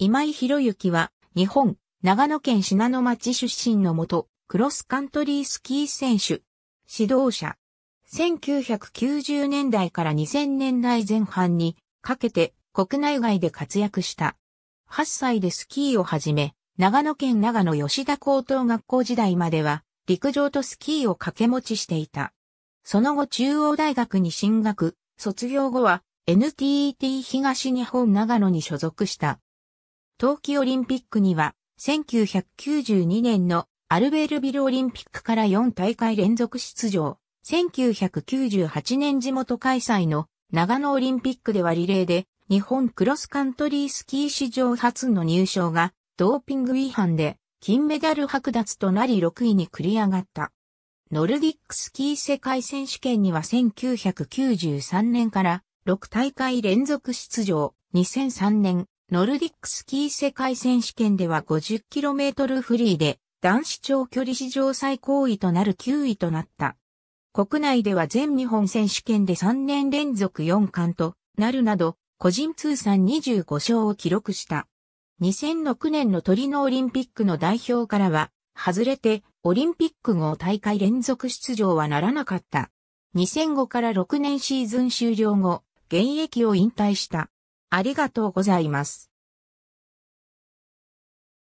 今井博之は、日本、長野県品野町出身のもと、クロスカントリースキー選手、指導者。1990年代から2000年代前半にかけて国内外で活躍した。8歳でスキーを始め、長野県長野吉田高等学校時代までは陸上とスキーを掛け持ちしていた。その後中央大学に進学、卒業後は NTT 東日本長野に所属した。冬季オリンピックには、1992年のアルベールビルオリンピックから4大会連続出場。1998年地元開催の長野オリンピックではリレーで日本クロスカントリースキー史上初の入賞がドーピング違反で金メダル剥奪となり6位に繰り上がった。ノルディックスキー世界選手権には1993年から6大会連続出場。2003年ノルディックスキー世界選手権では 50km フリーで男子長距離史上最高位となる9位となった。国内では全日本選手権で3年連続4冠となるなど、個人通算25勝を記録した。2006年のトリノオリンピックの代表からは、外れてオリンピック後大会連続出場はならなかった。2005から6年シーズン終了後、現役を引退した。ありがとうございます。